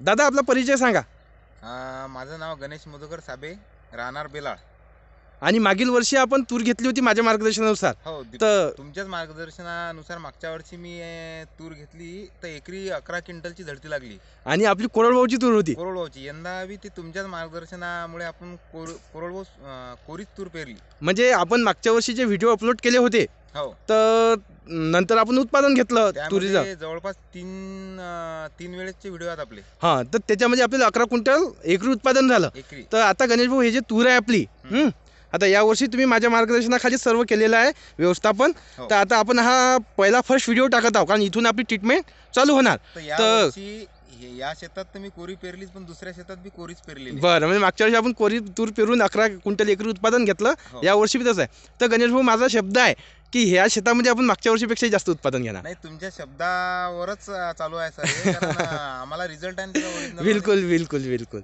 दादा आपला परिचय सांगा माझं नाव गणेश मधुकर साबे राहणार बेलाळ आणि मागील वर्षी आपण तूर घेतली होती माझ्या मार्गदर्शनानुसार हो तर तुमच्याच मार्गदर्शनानुसार मागच्या वर्षी मी तूर घेतली तर एकरी अकरा क्विंटलची झडती लागली आणि आपली कोरडवाऊची तूर होती कोरडवाऊची यंदा बी ती तुमच्याच मार्गदर्शनामुळे आपण कोर कोरीच तूर पेरली म्हणजे आपण मागच्या वर्षी जे व्हिडिओ अपलोड केले होते हो तर नंतर आपण उत्पादन घेतलं तुरीचं जवळपास तीन तीन वेळेसचे व्हिडिओ आहेत आपले हा तर त्याच्यामध्ये आपल्याला अकरा क्विंटल एकरी उत्पादन झालं तर आता गणेश भाऊ हे जे तूर आहे आपली हम्म आता यावर्षी तुम्ही माझ्या मार्गदर्शनाखाली सर्व केलेलं आहे व्यवस्थापन हो. तर आता आपण हा पहिला फर्स्ट व्हिडिओ टाकत आहोत कारण इथून आपली ट्रीटमेंट चालू होणार तर या शेतात तुम्ही मी कोरी पेरलीच पण दुसऱ्या शेतात बी कोरीच पेरली बरं म्हणजे मागच्या वर्षी आपण कोरी तूर पेरून अकरा क्विंटल एकरी उत्पादन घेतलं हो. यावर्षी बी तसं आहे तर गणेश भाऊ माझा शब्द आहे की ह्या शेतामध्ये आपण मागच्या वर्षीपेक्षा जास्त उत्पादन घेणार नाही तुमच्या शब्दावरच चालू आहे सर आम्हाला रिझल्ट बिलकुल बिलकुल बिलकुल